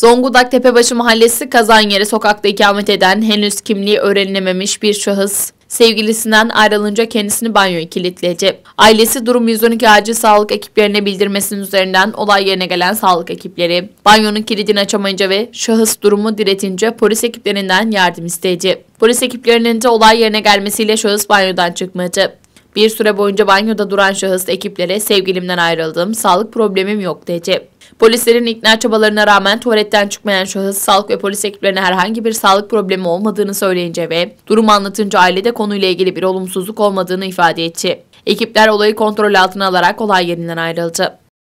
Zonguldak Tepebaşı Mahallesi Kazan Yeri sokakta ikamet eden henüz kimliği öğrenilememiş bir şahıs sevgilisinden ayrılınca kendisini banyoya kilitleyecek. Ailesi durum 112 acil sağlık ekiplerine bildirmesinin üzerinden olay yerine gelen sağlık ekipleri. Banyonun kilidini açamayınca ve şahıs durumu diretince polis ekiplerinden yardım isteyecek. Polis ekiplerinin de olay yerine gelmesiyle şahıs banyodan çıkmayacak. Bir süre boyunca banyoda duran şahıs ekiplere sevgilimden ayrıldım, sağlık problemim yok dedi. Polislerin ikna çabalarına rağmen tuvaletten çıkmayan şahıs sağlık ve polis ekiplerine herhangi bir sağlık problemi olmadığını söyleyince ve durumu anlatınca ailede konuyla ilgili bir olumsuzluk olmadığını ifade etti. Ekipler olayı kontrol altına alarak olay yerinden ayrıldı.